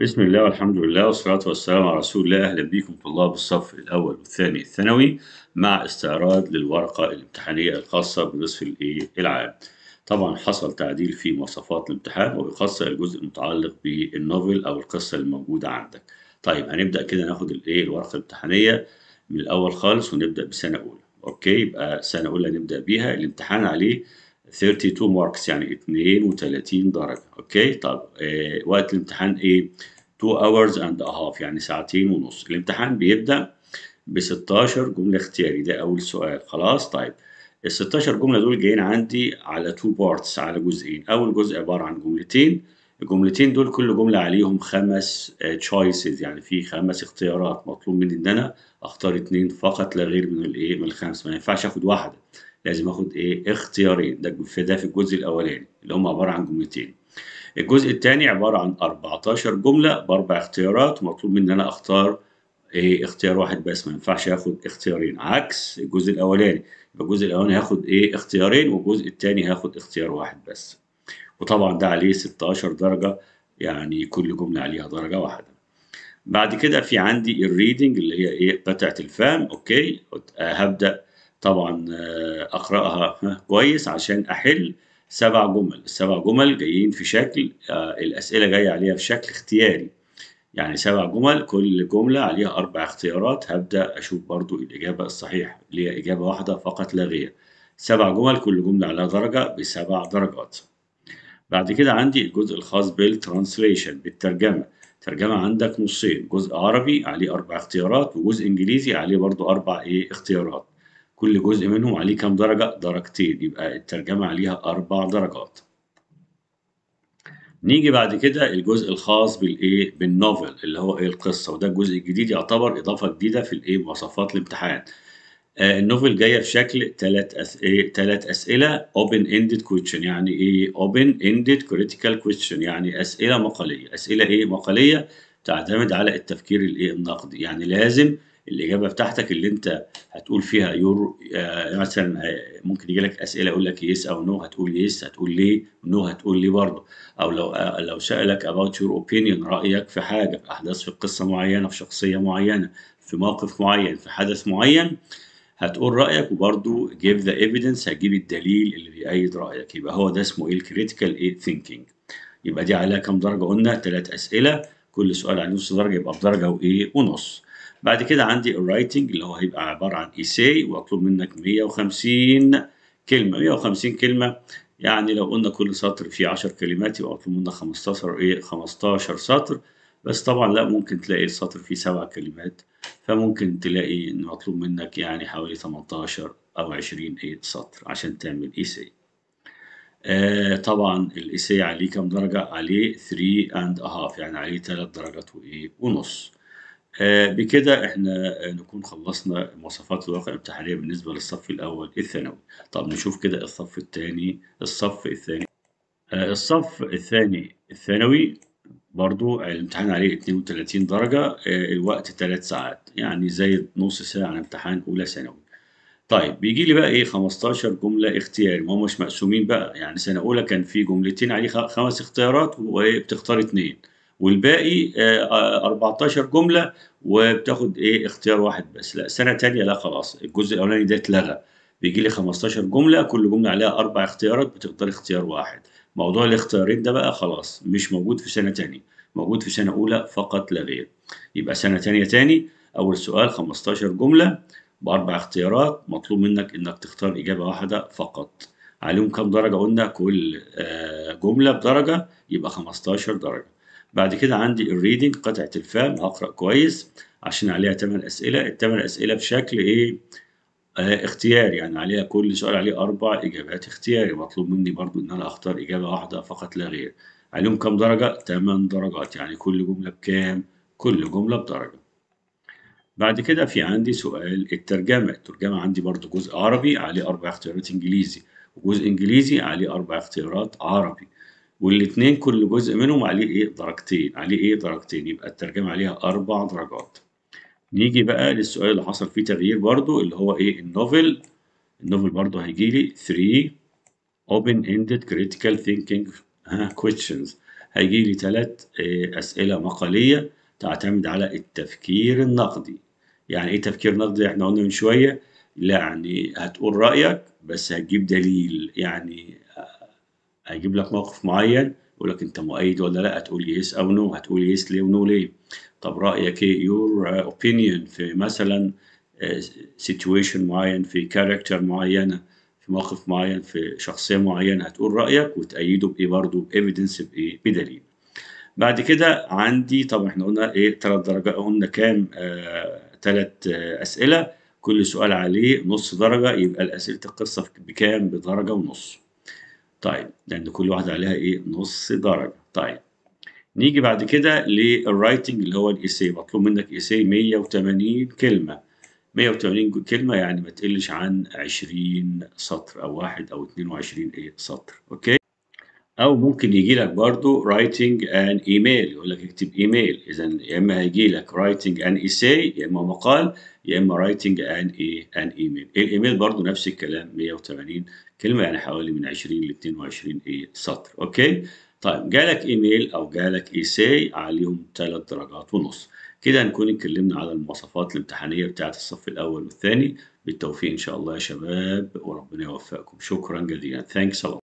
بسم الله والحمد لله والصلاة والسلام على رسول الله أهلا بكم طلاب الصف الأول والثاني الثانوي مع استعراض للورقة الامتحانية الخاصة بنصف العام طبعا حصل تعديل في مواصفات الامتحان وبخاصة الجزء المتعلق بالنوفل أو القصة الموجودة عندك طيب هنبدأ كده ناخد الايه الورقة الامتحانية من الأول خالص ونبدأ بسنة أولى أوكي يبقى سنة أولى نبدأ بيها الامتحان عليه 32 ماركس يعني 32 درجة اوكي طب آه وقت الامتحان ايه 2 hours and a half يعني ساعتين ونص الامتحان بيبدأ ب 16 جملة اختياري ده اول سؤال خلاص طيب ال 16 جملة دول جايين عندي على تو بارتس على جزئين اول جزء عبارة عن جملتين الجملتين دول كل جملة عليهم خمس تشويسز آه، يعني في خمس اختيارات مطلوب مني ان انا اختار اتنين فقط لا غير من الايه من الخمس ما ينفعش اخد واحدة لازم اخد ايه اختيارين ده في ده في الجزء الاولاني اللي هم عباره عن جملتين الجزء الثاني عباره عن 14 جمله باربع اختيارات ومطلوب مني ان انا اختار ايه اختيار واحد بس ما ينفعش اخد اختيارين عكس الجزء الاولاني يبقى الجزء الاولاني هاخد ايه اختيارين والجزء الثاني هاخد اختيار واحد بس وطبعا ده عليه 16 درجه يعني كل جمله عليها درجه واحده بعد كده في عندي الريدنج اللي هي ايه قطعه الفهم اوكي هبدا طبعا آه، اقراها كويس عشان احل سبع جمل السبع جمل جايين في شكل آه، الاسئله جايه عليها في شكل اختياري يعني سبع جمل كل جمله عليها اربع اختيارات هبدا اشوف برضو الاجابه الصحيحه اللي هي اجابه واحده فقط لا غير سبع جمل كل جمله عليها درجه بسبع درجات بعد كده عندي الجزء الخاص بالترانسليشن بالترجمه ترجمة عندك نصين جزء عربي عليه أربع اختيارات وجزء إنجليزي عليه برضو أربع إيه اختيارات كل جزء منهم عليه كام درجة؟ درجتين يبقى الترجمة عليها أربع درجات. نيجي بعد كده الجزء الخاص بالايه؟ بالنوفل اللي هو ايه القصة وده الجزء الجديد يعتبر إضافة جديدة في الايه؟ مواصفات الامتحان. آه النوفل جاية في شكل ثلاث أس... ايه تلات أسئلة open ended question يعني ايه؟ open ended critical question يعني أسئلة مقالية، أسئلة ايه؟ مقالية تعتمد على التفكير الايه؟ النقدي يعني لازم الاجابه بتاعتك اللي انت هتقول فيها يور آه، مثلا آه، ممكن يجي لك اسئله يقول لك يس او نو هتقول يس هتقول ليه نو هتقول ليه برضه او لو آه، لو سالك اباوت يور اوبينيون رايك في حاجه في احداث في قصه معينه في شخصيه معينه في موقف معين في حدث معين هتقول رايك وبرضه جيف ذا ايفيدنس هتجيب الدليل اللي بيأيد رايك يبقى هو ده اسمه ايه الكريتيكال ايه ثينكينج يبقى دي عليها كام درجه قلنا ثلاث اسئله كل سؤال عليه نص درجه يبقى بدرجه وايه ونص بعد كده عندي الرايتنج اللي هو هيبقى عبارة عن ايساي واطلب منك 150 كلمة 150 كلمة يعني لو قلنا كل سطر فيه 10 كلمات يبقى اطلب منك 15 ايه 15 سطر بس طبعا لا ممكن تلاقي السطر فيه سبع كلمات فممكن تلاقي ان مطلوب منك يعني حوالي 18 او 20 ايه سطر عشان تعمل ايساي آه طبعا الايساي عليه كام درجة عليه 3 and a half يعني عليه 3 درجات وايه ونص آه، بكده احنا نكون خلصنا مواصفات الواقع الامتحانية بالنسبة للصف الأول الثانوي طب نشوف كده الصف الثاني الصف الثاني آه، الصف الثاني الثانوي برضو الامتحان عليه 32 درجة آه، الوقت 3 ساعات يعني زي نص ساعة على امتحان أولى ثانوي طيب بيجي لي بقى ايه 15 جملة اختياري ما مش مقسومين بقى يعني سنة أولى كان في جملتين عليه خمس اختيارات وبتختار اتنين والباقي 14 جملة وبتاخد ايه اختيار واحد بس لا سنه تانية لا خلاص الجزء الاولاني ده اتلغى بيجي لي 15 جمله كل جمله عليها اربع اختيارات بتختار اختيار واحد موضوع الاختيارين ده بقى خلاص مش موجود في سنه تانية موجود في سنه اولى فقط لا غير يبقى سنه تانية تاني اول سؤال 15 جمله باربع اختيارات مطلوب منك انك تختار اجابه واحده فقط عليهم كام درجه قلنا كل آه، جمله بدرجه يبقى 15 درجه بعد كده عندي الريدنج قطعة الفهم هقرأ كويس عشان عليها تمن أسئلة التمن أسئلة بشكل إيه آه اختياري يعني عليها كل سؤال عليه أربع إجابات اختياري مطلوب مني برضو إن أنا أختار إجابة واحدة فقط لا غير عليهم كام درجة؟ تمن درجات يعني كل جملة بكام؟ كل جملة بدرجة بعد كده في عندي سؤال الترجمة الترجمة عندي برضو جزء عربي عليه أربع اختيارات إنجليزي وجزء إنجليزي عليه أربع اختيارات عربي والاثنين كل جزء منهم عليه ايه درجتين عليه ايه درجتين يبقى الترجمة عليها أربع درجات نيجي بقى للسؤال اللي حصل فيه تغيير برضو اللي هو ايه النوفل النوفل برضو هيجي لي 3 open ended critical thinking آه، questions هيجي لي ثلاث آه، أسئلة مقالية تعتمد على التفكير النقدي يعني ايه تفكير نقدي احنا قلنا من شوية يعني هتقول رأيك بس هتجيب دليل يعني هيجيب لك موقف معين يقول لك انت مؤيد ولا لا هتقول يس او نو هتقول يس ليه ونو ليه طب رايك ايه يور اوبينيون uh, في مثلا سيتويشن uh, معين في كاركتر معينه في موقف معين في شخصيه معينه هتقول رايك وتأيده بايه برضه بايفيدنس بايه بدليل بعد كده عندي طبعا احنا قلنا ايه ثلاث درجات قلنا كام ثلاث آه،, آه اسئله كل سؤال عليه نص درجه يبقى اسئله القصه بكام بدرجه ونص طيب لأن كل واحدة عليها إيه نص درجة طيب نيجي بعد كده للرايتنج اللي هو الإيساي مطلوب منك إيساي 180 كلمة 180 كلمة يعني ما تقلش عن 20 سطر أو واحد أو 22 إيه سطر أوكي او ممكن يجي لك برضه رايتنج اند ايميل يقول لك اكتب ايميل اذا يا اما هيجي لك رايتنج ان ايساي يا اما مقال يا اما رايتنج ان ايه ان ايميل الايميل برضه نفس الكلام 180 كلمه يعني حوالي من 20 ل 22 ايه سطر اوكي طيب جالك ايميل او جالك ايساي عليهم ثلاث درجات ونص كده هنكون اتكلمنا على المواصفات الامتحانيه بتاعه الصف الاول والثاني بالتوفيق ان شاء الله يا شباب وربنا يوفقكم شكرا جزيلا ثانكس